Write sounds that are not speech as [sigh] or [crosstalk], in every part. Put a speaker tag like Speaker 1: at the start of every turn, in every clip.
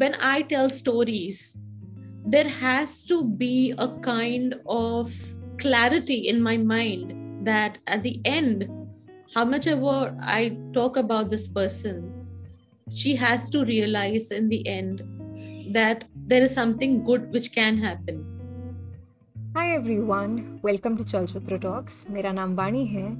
Speaker 1: when I tell stories, there has to be a kind of clarity in my mind that at the end, how much ever I talk about this person, she has to realize in the end that there is something good which can happen. Hi
Speaker 2: everyone, welcome to Chalchitra Talks. Mera Nambani here,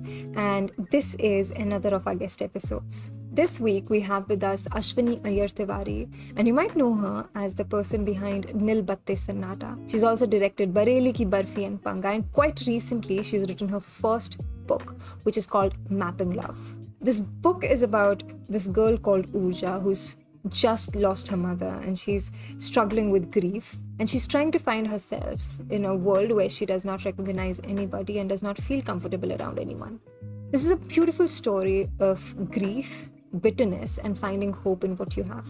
Speaker 2: and this is another of our guest episodes. This week, we have with us Ashwini Ayer Tiwari, and you might know her as the person behind Nil Batte Sannata. She's also directed Bareli Ki Barfi and Panga, and quite recently, she's written her first book, which is called Mapping Love. This book is about this girl called Uja, who's just lost her mother and she's struggling with grief and she's trying to find herself in a world where she does not recognize anybody and does not feel comfortable around anyone. This is a beautiful story of grief bitterness and finding hope in what you have.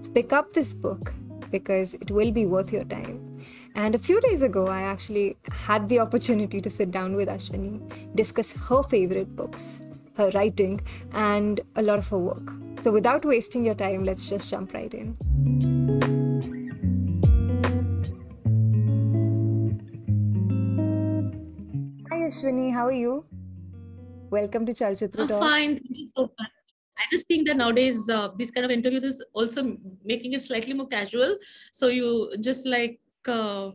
Speaker 2: So pick up this book because it will be worth your time. And a few days ago, I actually had the opportunity to sit down with Ashwini, discuss her favorite books, her writing, and a lot of her work. So, without wasting your time, let's just jump right in. Hi, Ashwini, how are you? Welcome to Chalchitra I'm
Speaker 1: fine. I just think that nowadays uh, these kind of interviews is also making it slightly more casual. So you just like uh,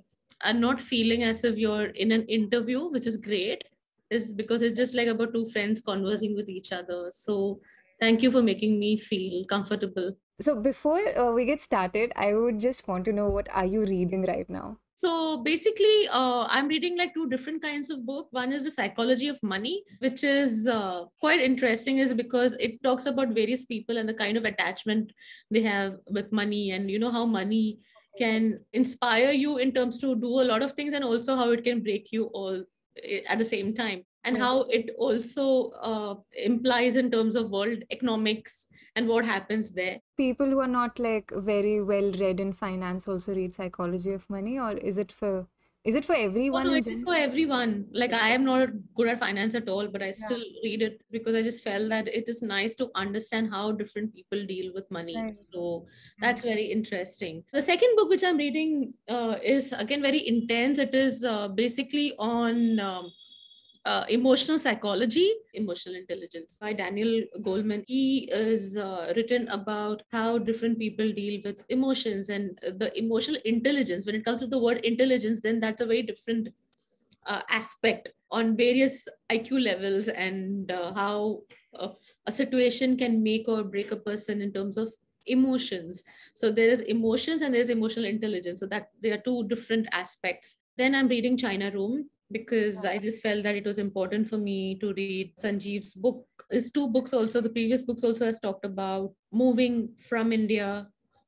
Speaker 1: are not feeling as if you're in an interview, which is great, is because it's just like about two friends conversing with each other. So thank you for making me feel comfortable.
Speaker 2: So before uh, we get started, I would just want to know what are you reading right now?
Speaker 1: So basically, uh, I'm reading like two different kinds of book. One is the psychology of money, which is uh, quite interesting, is because it talks about various people and the kind of attachment they have with money, and you know how money can inspire you in terms to do a lot of things, and also how it can break you all eh, at the same time, and how it also uh, implies in terms of world economics and what happens there
Speaker 2: people who are not like very well read in finance also read psychology of money or is it for is it for oh, everyone oh, no, it's general?
Speaker 1: for everyone like i am not good at finance at all but i still read it because i just felt that it is nice to understand how different people deal with money right. so that's very interesting the second book which i'm reading uh, is again very intense it is uh, basically on um, uh, Emotional Psychology, Emotional Intelligence by Daniel Goleman. He is uh, written about how different people deal with emotions and the emotional intelligence. When it comes to the word intelligence, then that's a very different uh, aspect on various IQ levels and uh, how a situation can make or break a person in terms of emotions so there is emotions and there's emotional intelligence so that there are two different aspects then i'm reading china room because I just felt that it was important for me to read Sanjeev's book. His two books also, the previous books also has talked about moving from India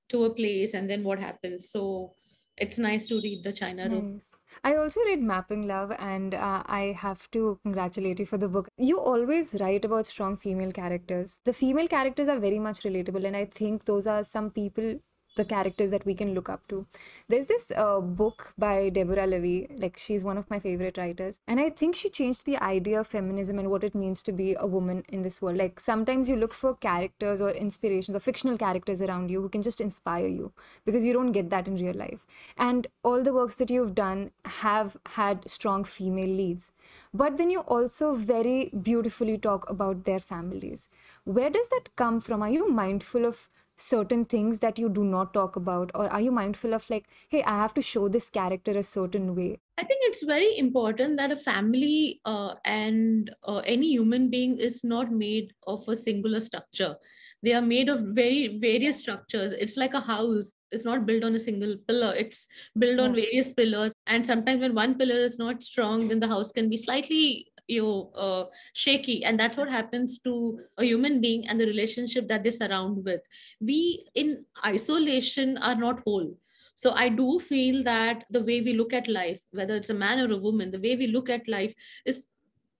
Speaker 1: to a place and then what happens. So it's nice to read the China nice. Room. I also read
Speaker 2: Mapping Love, and uh, I have to congratulate you for the book. You always write about strong female characters. The female characters are very much relatable, and I think those are some people the characters that we can look up to. There's this uh, book by Deborah Levy, like she's one of my favorite writers, and I think she changed the idea of feminism and what it means to be a woman in this world. Like sometimes you look for characters or inspirations or fictional characters around you who can just inspire you because you don't get that in real life. And all the works that you've done have had strong female leads. But then you also very beautifully talk about their families. Where does that come from? Are you mindful of certain things that you do not talk about or are you mindful of like hey i have to show this character a certain way
Speaker 1: i think it's very important that a family uh, and uh, any human being is not made of a singular structure they are made of very various structures it's like a house it's not built on a single pillar it's built on various pillars and sometimes when one pillar is not strong then the house can be slightly you know, uh, shaky and that's what happens to a human being and the relationship that they surround with we in isolation are not whole so i do feel that the way we look at life whether it's a man or a woman the way we look at life is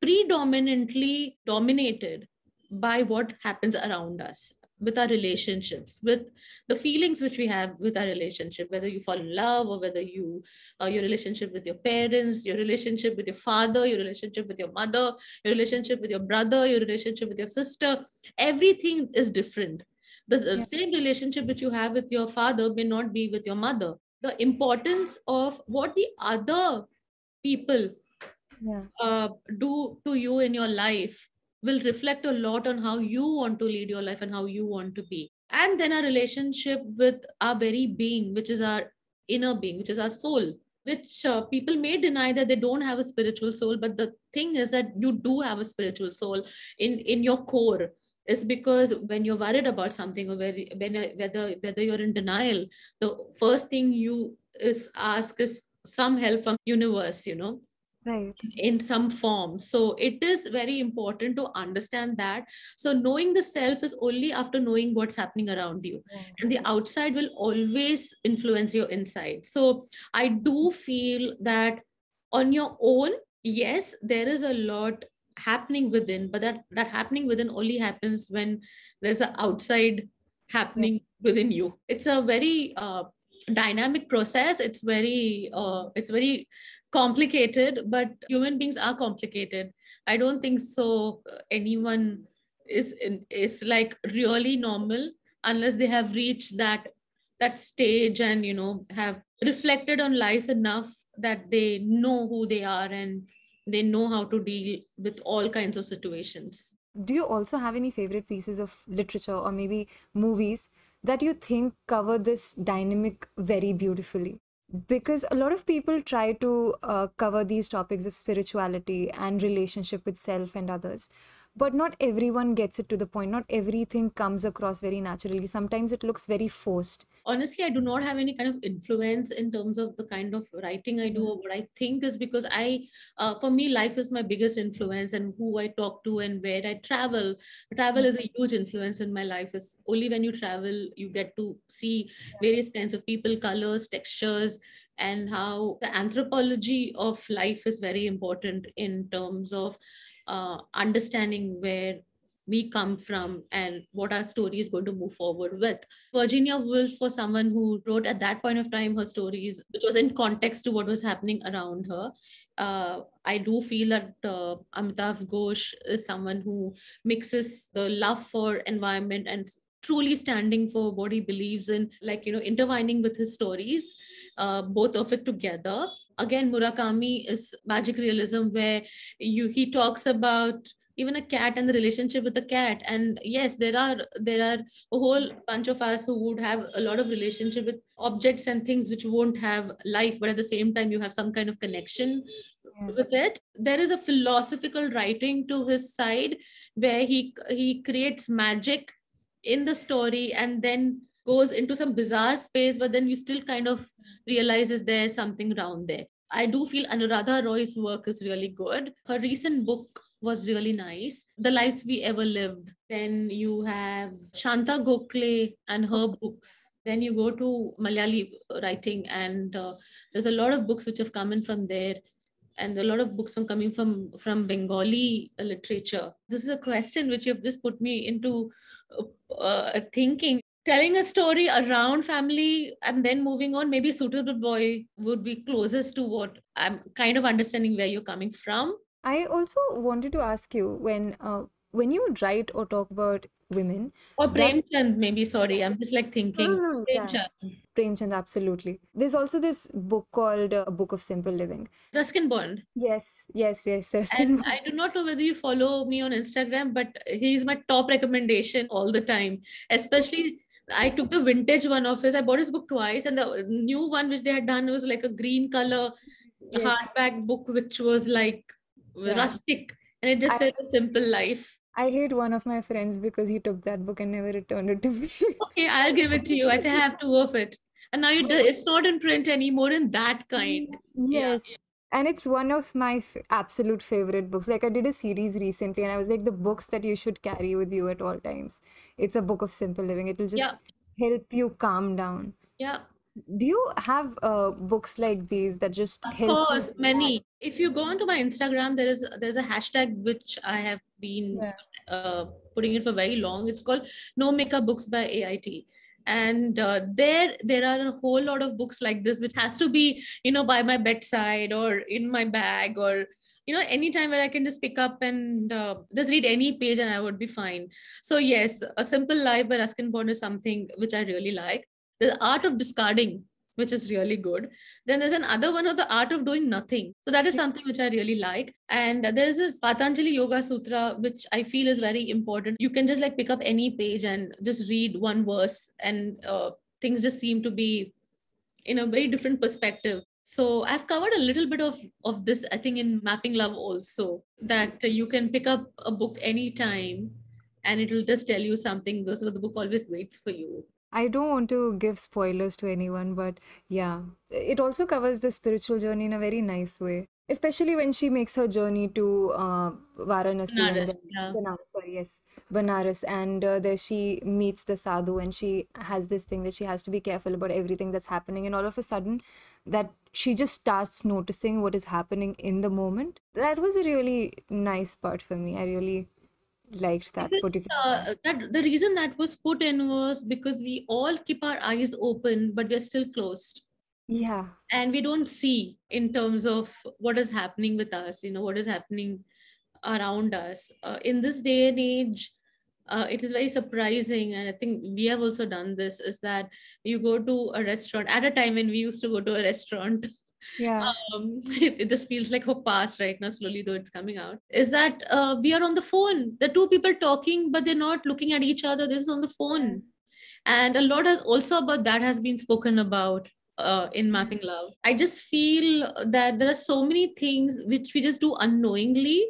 Speaker 1: predominantly dominated by what happens around us with our relationships with the feelings which we have with our relationship whether you fall in love or whether you uh, your relationship with your parents your relationship with your father your relationship with your mother your relationship with your brother your relationship with your sister everything is different the yeah. same relationship which you have with your father may not be with your mother the importance of what the other people yeah. uh, do to you in your life will reflect a lot on how you want to lead your life and how you want to be. And then our relationship with our very being, which is our inner being, which is our soul, which uh, people may deny that they don't have a spiritual soul. But the thing is that you do have a spiritual soul in, in your core is because when you're worried about something or very, when, uh, whether whether you're in denial the first thing you is ask is some help from universe you know right in some form so it is very important to understand that so knowing the self is only after knowing what's happening around you and the outside will always influence your inside so i do feel that on your own yes there is a lot happening within but that that happening within only happens when there's an outside happening within you it's a very uh, dynamic process it's very uh, it's very complicated but human beings are complicated i don't think so uh, anyone is is like really normal unless they have reached that that stage and you know have reflected on life enough that they know who they are and they know how to deal with all kinds of situations do you also
Speaker 2: have any favorite pieces of literature or maybe movies that you think cover this dynamic very beautifully because a lot of people try to uh, cover these topics of spirituality and relationship with self and others but not everyone gets it to the point not everything comes across very naturally sometimes it looks very forced
Speaker 1: honestly i do not have any kind of influence in terms of the kind of writing i do or mm-hmm. what i think is because i uh, for me life is my biggest influence and who i talk to and where i travel travel is a mm-hmm. huge influence in my life is only when you travel you get to see various kinds of people colors textures and how the anthropology of life is very important in terms of uh, understanding where we come from and what our story is going to move forward with. Virginia Woolf, for someone who wrote at that point of time her stories, which was in context to what was happening around her, uh, I do feel that uh, Amitav Ghosh is someone who mixes the love for environment and truly standing for what he believes in, like, you know, intertwining with his stories, uh, both of it together. Again, Murakami is magic realism where you he talks about even a cat and the relationship with the cat and yes there are there are a whole bunch of us who would have a lot of relationship with objects and things which won't have life but at the same time you have some kind of connection with it there is a philosophical writing to his side where he he creates magic in the story and then goes into some bizarre space but then you still kind of realizes there's something around there i do feel anuradha roy's work is really good her recent book was really nice. The Lives We Ever Lived. Then you have Shanta Gokhale and her books. Then you go to Malayali writing, and uh, there's a lot of books which have come in from there. And a lot of books from coming from from Bengali uh, literature. This is a question which you've just put me into uh, uh thinking telling a story around family and then moving on maybe suitable boy would be closest to what i'm kind of understanding where you're coming from
Speaker 2: I also wanted to ask you when uh, when you write or talk about women or Premchand maybe sorry I'm just like thinking no, no, Premchand Premchand absolutely there's also this book called uh, a book of simple living
Speaker 1: Ruskin Bond yes
Speaker 2: yes yes Ruskin and
Speaker 1: I do not know whether you follow me on Instagram but he is my top recommendation all the time especially I took the vintage one of his I bought his book twice and the new one which they had done was like a green color yes. hardback book which was like yeah. rustic and it just I, said a simple life i hate one of my friends because he took that book and never returned it to me okay i'll give it to you i have two of it and now you do, it's not in print anymore in that kind [laughs] yes yeah. and it's one of
Speaker 2: my f- absolute favorite books like i did a series recently and i was like the books that you should carry with you at all times it's a book of simple living it'll just yeah. help you calm down yeah do you have uh, books like these that just of help course many
Speaker 1: if you go onto my instagram there is there's a hashtag which i have been yeah. uh, putting it for very long it's called no makeup books by ait and uh, there there are a whole lot of books like this which has to be you know by my bedside or in my bag or you know anytime where i can just pick up and uh, just read any page and i would be fine so yes a simple life by ruskin bond is something which i really like the art of discarding which is really good. Then there's another one of the art of doing nothing. So that is something which I really like. And there's this Patanjali Yoga Sutra, which I feel is very important. You can just like pick up any page and just read one verse, and uh, things just seem to be in a very different perspective. So I've covered a little bit of of this, I think, in Mapping Love also that you can pick up a book anytime, and it'll just tell you something. So the book always waits for you
Speaker 2: I don't want to give spoilers to anyone, but yeah, it also covers the spiritual journey in a very nice way, especially when she makes her journey to uh, Varanasi and Banaras, then yeah. Banaras, sorry, yes, Banaras, and uh, there she meets the sadhu, and she has this thing that she has to be careful about everything that's happening, and all of a sudden, that she just starts noticing what is happening in the moment. That was a really nice part for me. I really liked that because, particular
Speaker 1: uh, that the reason that was put in was because we all keep our eyes open but we're still closed yeah and we don't see in terms of what is happening with us you know what is happening around us uh, in this day and age uh, it is very surprising and i think we have also done this is that you go to a restaurant at a time when we used to go to a restaurant [laughs] yeah um, [laughs] it, it, just feels like her past right now slowly though it's coming out is that uh, we are on the phone the two people talking but they're not looking at each other this is on the phone and a lot has also about that has been spoken about uh, in mm-hmm. mapping love i just feel that there are so many things which we just do unknowingly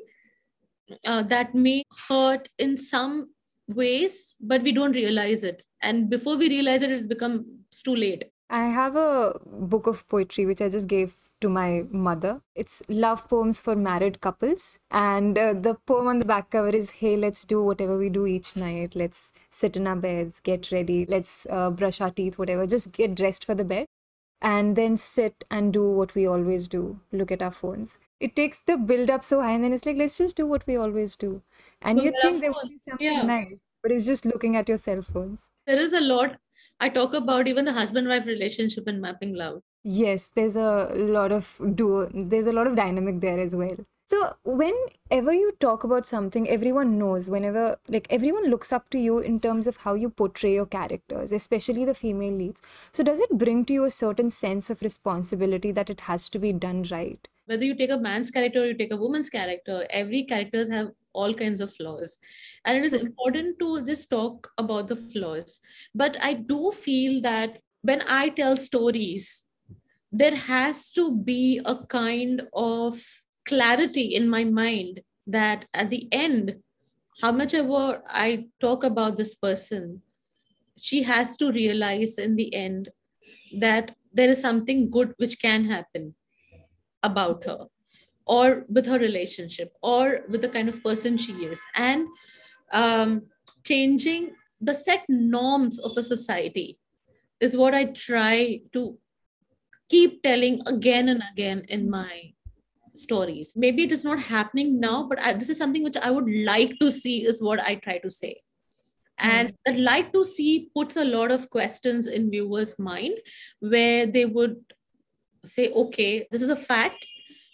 Speaker 1: uh, that may hurt in some ways but we don't realize it and before we realize it it's become too late
Speaker 2: I have a book of poetry which I just gave to my mother. It's love poems for married couples. And uh, the poem on the back cover is Hey, let's do whatever we do each night. Let's sit in our beds, get ready, let's uh, brush our teeth, whatever. Just get dressed for the bed. And then sit and do what we always do look at our phones. It takes the build up so high, and then it's like, let's just do what we always do. And you think there will be something yeah. nice, but it's just looking at your cell phones.
Speaker 1: There is a lot I talk about even the husband wife relationship in Mapping Love.
Speaker 2: Yes, there's a lot of duo, there's a lot of dynamic there as well. So, whenever you talk about something, everyone knows, whenever, like, everyone looks up to you in terms of how you portray your characters, especially the female leads. So, does it bring to you a certain sense of responsibility that it has to be done right?
Speaker 1: Whether you take a man's character or you take a woman's character, every characters have all kinds of flaws and it is hmm. important to just talk about the flaws but i do feel that when i tell stories there has to be a kind of clarity in my mind that at the end how much ever i talk about this person she has to realize in the end that there is something good which can happen about her or with her relationship or with the kind of person she is and um, changing the set norms of a society is what i try to keep telling again and again in my stories maybe it is not happening now but I, this is something which i would like to see is what i try to say hmm. and that like to see puts a lot of questions in viewers mind where they would say okay this is a fact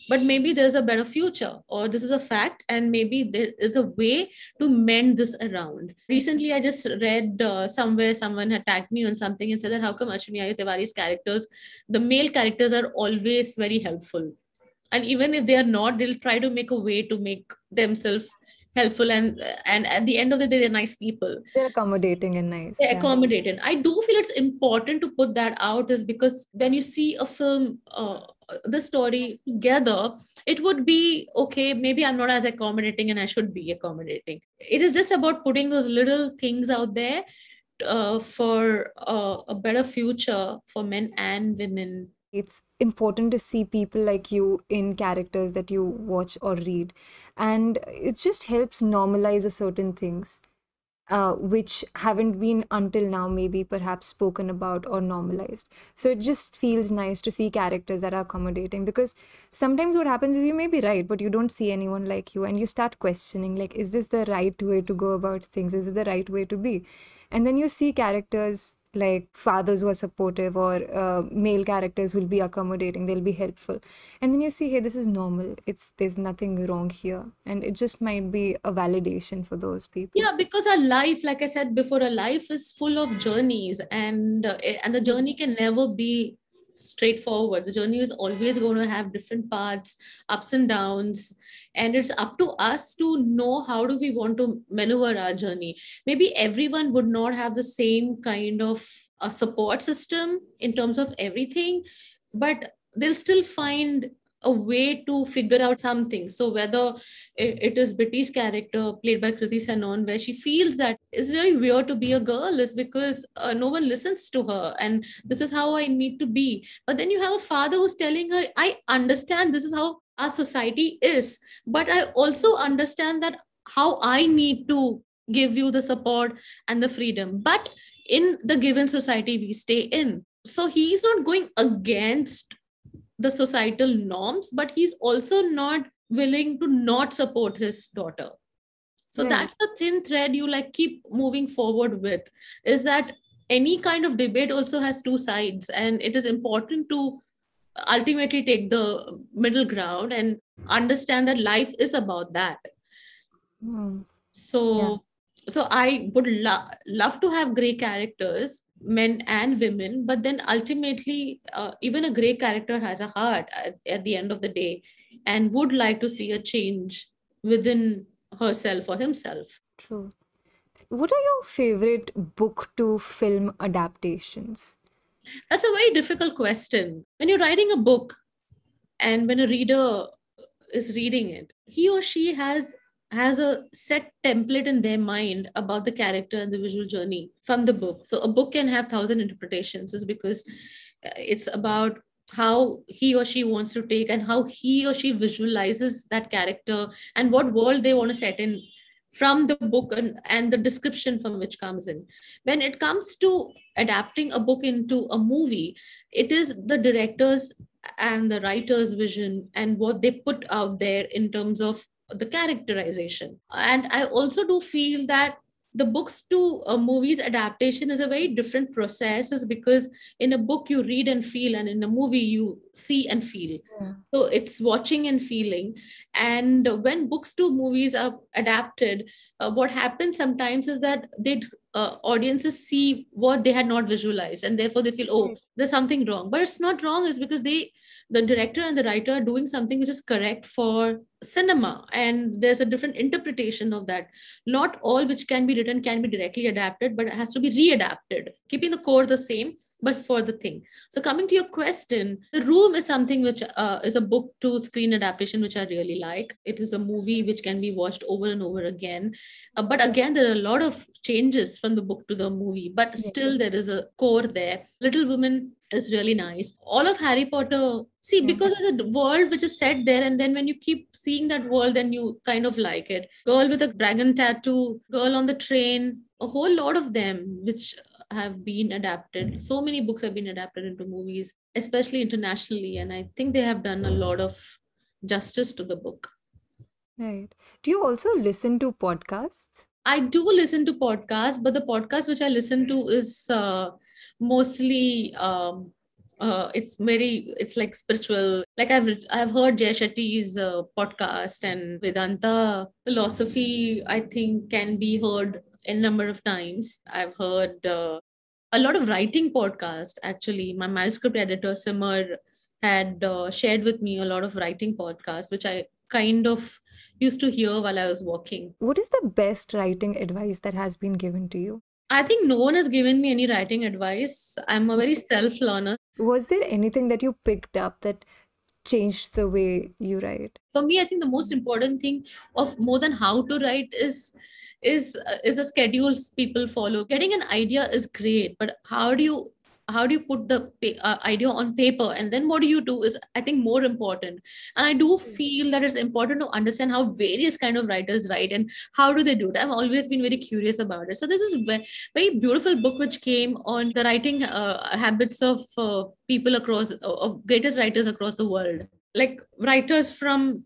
Speaker 1: but maybe there's a better future or this is a fact and maybe there is a way to mend this around recently i just read uh, somewhere someone had tagged me on something and said that how come ashwini Ayu Tiwari's characters the male characters are always very helpful and even if they are not they'll try to make a way to make themselves helpful and and at the end of the day they're nice people they're accommodating and nice they're yeah. accommodated i do feel it's important to put that out is because when you see a film uh, the story together it would be okay maybe i'm not as accommodating and i should be accommodating it is just about putting those little things out there uh, for uh, a better future for men and women it's
Speaker 2: important to see people like you in characters that you watch or read and it just helps normalize a certain things uh, which haven't been until now maybe perhaps spoken about or normalized so it just feels nice to see characters that are accommodating because sometimes what happens is you may be right but you don't see anyone like you and you start questioning like is this the right way to go about things is it the right way to be and then you see characters like fathers who are supportive or uh, male characters who'll be accommodating they'll be helpful and then you see hey this is normal it's there's nothing wrong here and it just might be a validation for those people
Speaker 1: yeah because our life like i said before our life is full of journeys and uh, eh, and the journey can never be straightforward. The journey is always going to have different paths, ups and downs. And it's up to us to know how do we want to maneuver our journey. Maybe everyone would not have the same kind of a support system in terms of everything, but they'll still find a way to figure out something. So whether it, it is Bitty's character played by Kriti Sanon, where she feels that it's really weird to be a girl, is because uh, no one listens to her, and this is how I need to be. But then you have a father who's telling her, "I understand this is how our society is, but I also understand that how I need to give you the support and the freedom." But in the given society we stay in. So he's not going against the societal norms but he's also not willing to not support his daughter so that's the thin thread you like keep moving forward with is that any kind of debate also has two sides and it is important to ultimately take the middle ground and understand that life is about that mm. so yeah. so i would lo- love to have gray characters men and women but then ultimately uh, even a gray character has a heart at, at, the end of the day and would like to see a change within herself or himself true what are your favorite book to film adaptations that's a very difficult question when you're writing a book and when a reader is reading it he or she has has a set template in their mind about the character and the visual journey from the book. So a book can have thousand interpretations is because uh, it's about how he or she wants to take and how he or she visualizes that character and what world they want to set in from the book and, and the description from which comes in when it comes to adapting a book into a movie it is the director's and the writer's vision and what they put out there in terms of the characterization. And I also do feel that the books to movies adaptation is a very different process is because in a book you read and feel and in a movie you see and feel yeah. so it's watching and feeling and when books to movies are adapted uh, what happens sometimes is that they uh, audiences see what they had not visualized and therefore they feel oh hmm. there's something wrong but it's not wrong is because they the director and the writer are doing something which is correct for cinema and there's a different interpretation of that not all which can be written can be directly adapted but it has to be readapted keeping the core the same but for the thing so coming to your question the room is something which uh, is a book to screen adaptation which i really like it is a movie which can be watched over and over again uh, but again there are a lot of changes from the book to the movie but still there is a core there little women is really nice. All of Harry Potter, see, hmm. because of the world which is set there, and then when you keep seeing that world, then you kind of like it. Girl with a dragon tattoo, girl on the train, a whole lot of them which have been adapted. Hmm. So many books have been adapted into movies, especially internationally. And I think they have done a lot of justice to the book. Right. Do you also listen to podcasts? I do listen to podcasts, but the podcast which I listen to hmm. is. Uh, mostly um, uh, it's very it's like spiritual like i've i've heard jay shetty's uh, podcast and vedanta philosophy i think can be heard a number of times i've heard uh, a lot of writing podcast actually my manuscript editor simar had uh, shared with me a lot of writing podcasts which i kind of used to hear while i was walking
Speaker 2: what is the best writing advice that has been given to you
Speaker 1: I think no one has given me any writing advice. I'm a very self learner. Was there anything that you picked up that changed the way you write? For me, I think the most important thing of more than how to write is is uh, is the schedules people follow. Getting an idea is great, but how do you how do you put the uh, idea on paper and then what do you do is i think more important and i do hmm. feel that it's important to understand how various kind of writers write and how do they do it i've always been very curious about it so this is a very beautiful book which came on the writing uh, habits of uh, people across of greatest writers across the world like writers from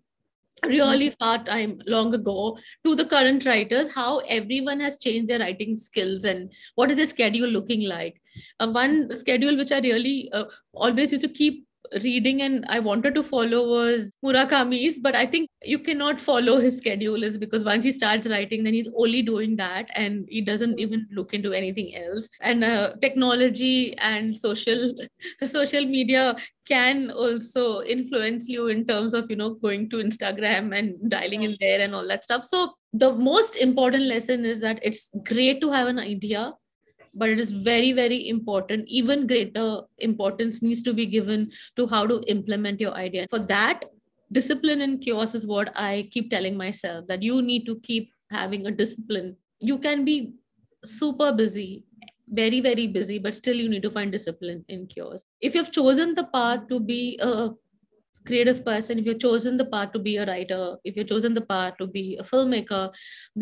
Speaker 1: really mm-hmm. far time long ago to the current writers how everyone has changed their writing skills and what is the schedule looking like uh, one schedule which i really uh, always used to keep reading and I wanted to follow was Murakami's, but I think you cannot follow his schedule is because once he starts writing, then he's only doing that and he doesn't even look into anything else. And uh, technology and social [laughs] social media can also influence you in terms of you know going to Instagram and dialing in there and all that stuff. So the most important lesson is that it's great to have an idea but it is very very important even greater importance needs to be given to how to implement your idea for that discipline and chaos is what i keep telling myself that you need to keep having a discipline you can be super busy very very busy but still you need to find discipline in chaos if you've chosen the path to be a creative person if you have chosen the path to be a writer if you have chosen the path to be a filmmaker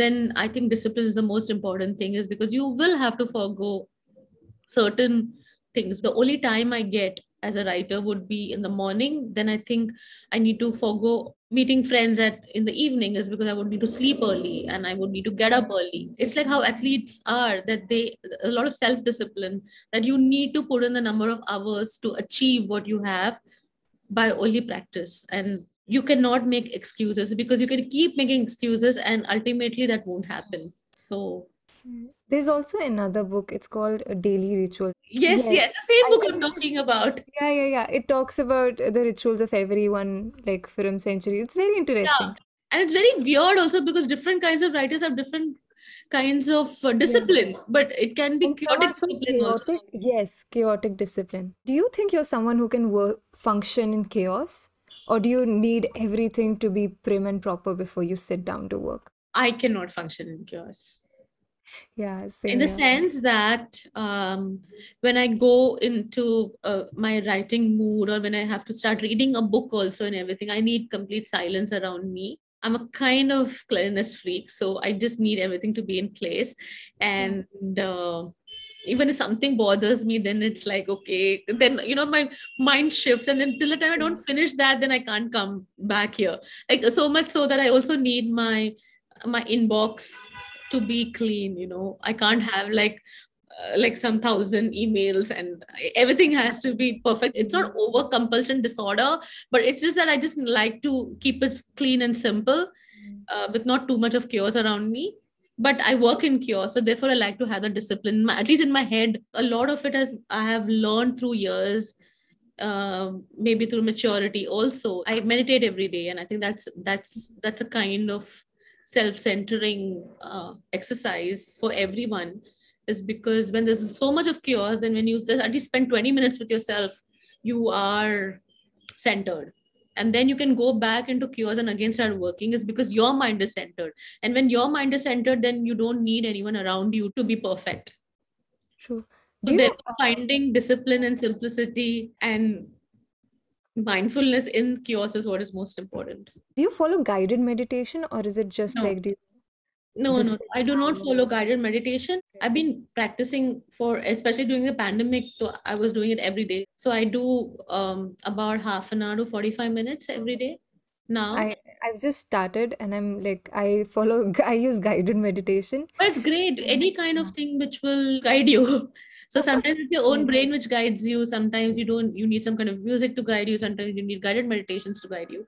Speaker 1: then i think discipline is the most important thing is because you will have to forego certain things the only time i get as a writer would be in the morning then i think i need to forego meeting friends at in the evening is because i would need to sleep early and i would need to get up early it's like how athletes are that they a lot of self discipline that you need to put in the number of hours to achieve what you have by only practice and you cannot make excuses because you can keep making excuses and ultimately that won't happen so
Speaker 2: there's also another book it's called a daily ritual yes yes, yes the same I
Speaker 1: book i'm talking about
Speaker 2: yeah yeah yeah it talks about the rituals of everyone like film century it's very interesting yeah.
Speaker 1: and it's very weird also because different kinds of writers have different kinds of uh, discipline yeah. but it can be chaotic discipline chaotic, also.
Speaker 2: yes chaotic discipline do you think you're someone who can work function in chaos or do you need everything to be prim and proper before you sit down to work
Speaker 1: i cannot function in chaos yeah in the yeah. sense that um, when i go into uh, my writing mood or when i have to start reading a book also and everything i need complete silence around me I'm a kind of cleanliness freak, so I just need everything to be in place. Hmm. And uh, even if something bothers me, then it's like okay, then you know my mind shifts, and then till the time I don't hmm. finish that, then I can't come back here. Like so much so that I also need my my inbox to be clean you know i can't have like uh, like some thousand emails and everything has to be perfect it's not over compulsion disorder but it's just that i just like to keep it clean and simple uh, with not too much of chaos around me but i work in chaos so therefore i like to have the discipline at least in my head a lot of it has i have learned through years uh, maybe through maturity also i meditate every day and i think that's that's that's a kind of self-centering uh, exercise for everyone is because when there's so much of chaos, then when you just at least spend 20 minutes with yourself, you are centered. And then you can go back into chaos and again start working is because your mind is centered. And when your mind is centered, then you don't need anyone around you to be perfect. True. So therefore, finding discipline and simplicity and mindfulness in chaos is what is most important. Do you follow
Speaker 2: guided meditation or is it just no. like do you
Speaker 1: no Just no i do not follow guided meditation i've been practicing for especially during the pandemic so i was doing it every day so i do um, about half an hour to 45 minutes every day now i
Speaker 2: i've just started and i'm like i follow [laughs] i use guided meditation
Speaker 1: but it's great any kind of thing which will guide you so sometimes it's your own mm-hmm. brain which guides you sometimes you don't you need some kind of music to guide you sometimes you need guided meditations to guide you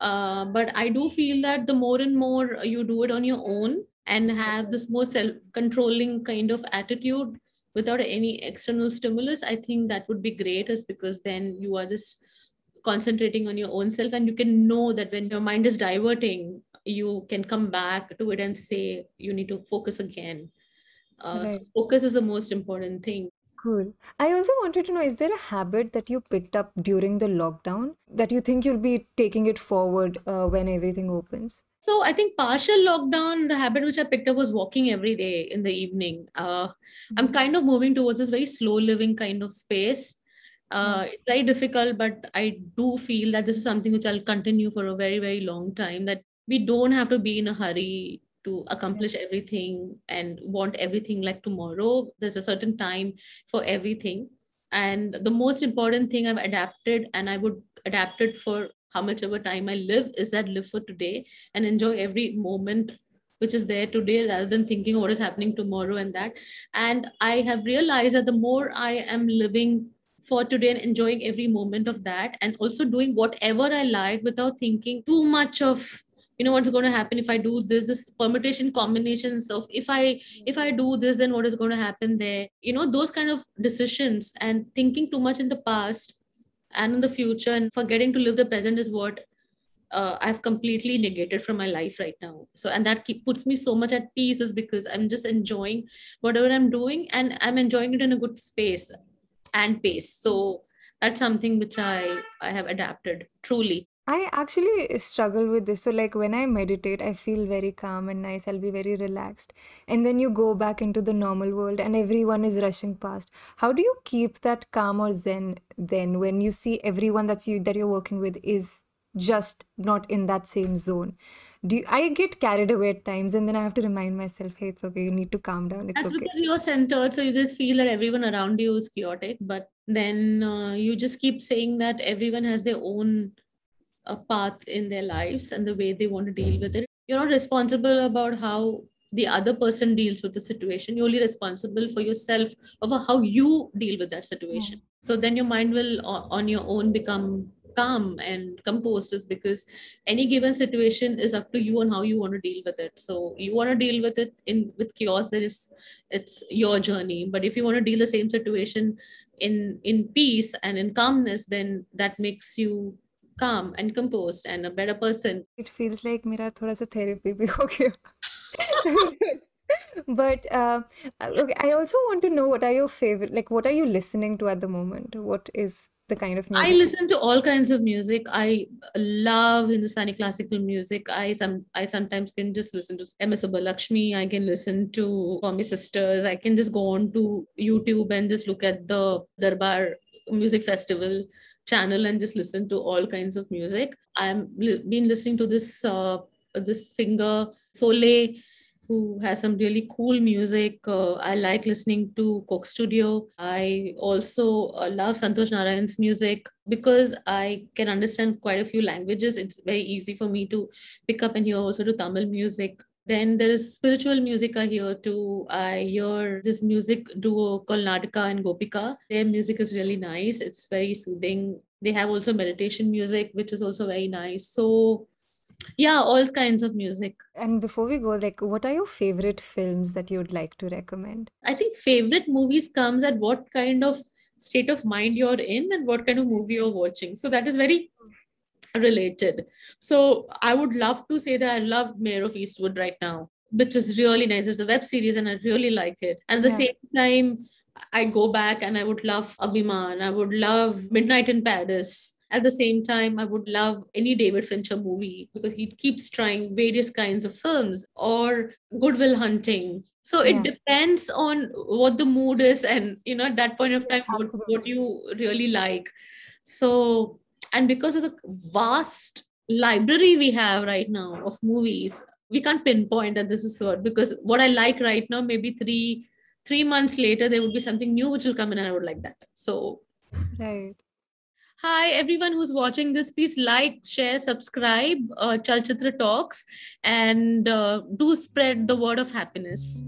Speaker 1: uh, but i do feel that the more and more you do it on your own and have this more self controlling kind of attitude without any external stimulus i think that would be great is because then you are just concentrating on your own self and you can know that when your mind is diverting you can come back to it and say you need to focus again uh, right. so focus is the most important thing
Speaker 2: cool i also wanted to know is there a habit that you picked up during the lockdown that you think you'll be taking it forward uh, when everything opens
Speaker 1: so I think partial lockdown, the habit which I picked up was walking every day in the evening. Uh, I'm mm-hmm. kind of moving towards this very slow living kind of space. Uh, mm-hmm. It's very difficult, but I do feel that this is something which I'll continue for a very, very long time. That we don't have to be in a hurry to accomplish everything and want everything like tomorrow there's a certain time for everything and the most important thing i've adapted and i would adapt it for how much ever time i live is that live for today and enjoy every moment which is there today rather than thinking what is happening tomorrow and that and i have realized that the more i am living for today and enjoying every moment of that and also doing whatever i like without thinking too much of you know what's going to happen if i do this this permutation combinations of if i if i do this then what is going to happen there you know those kind of decisions and thinking too much in the past and in the future and forgetting to live the present is what uh, I've completely negated from my life right now. So, and that keep, puts me so much at peace is because I'm just enjoying whatever I'm doing and I'm enjoying it in a good space and pace. So, that's something which I, I have adapted truly.
Speaker 2: I actually struggle with this. So, like when I meditate, I feel very calm and nice. I'll be very relaxed. And then you go back into the normal world and everyone is rushing past. How do you keep that calm or zen then when you see everyone that's you that you're working with is just not in that same zone? Do you, I get carried away at times and then I have to remind myself, hey, it's okay, you need to calm down. It's That's okay. because
Speaker 1: you're centered, so you just feel that everyone around you is chaotic, but then uh, you just keep saying that everyone has their own a path in their lives and the way they want to deal with it. You're not responsible about how the other person deals with the situation. You're only responsible for yourself over how you deal with that situation. So then your mind will on your own become calm and composed is because any given situation is up to you on how you want to deal with it so you want to deal with it in with chaos then it's it's your journey but if you want to deal the same situation in in peace and in calmness then that makes you calm and composed and a better person. It feels like मेरा थोड़ा सा therapy bhi हो but uh, uh
Speaker 2: I also want to know what are your favorite, like what are you listening to at the moment? What is the kind of music? I
Speaker 1: listen to all kinds of music. I love Hindustani classical music. I some I sometimes can just listen to MS Lakshmi. I can listen to my Sisters. I can just go on to YouTube and just look at the Darbar music festival channel and just listen to all kinds of music. I've li- been listening to this uh, this singer Sole, who has some really cool music. Uh, I like listening to Coke Studio. I also uh, love Santosh Narayan's music because I can understand quite a few languages. It's very easy for me to pick up and hear also to Tamil music. Then there is spiritual music I here too. I hear this music duo called Nadika and Gopika. Their music is really nice. It's very soothing. They have also meditation music, which is also very nice. So yeah, all kinds of music. And before we go, like what are your favorite films that you'd like to
Speaker 2: recommend?
Speaker 1: I think favorite movies comes at what kind of state of mind you're in and what kind of movie you're watching. So that is very related. So I would love to say that I love Mayor of Eastwood right now, which is really nice. It's a web series and I really like it. And at the yeah. same time, I go back and I would love Abhiman. I would love Midnight in Paris. At the same time, I would love any David Fincher movie because he keeps trying various kinds of films or Goodwill Hunting. So yeah. it depends on what the mood is and, you know, at that point of time, what, what you really like. So and because of the vast library we have right now of movies we can't pinpoint that this is what because what i like right now maybe three three months later there would be something new which will come in and i would like that so right hi everyone who's watching this please like share subscribe uh, chalchitra talks and uh, do spread the word of happiness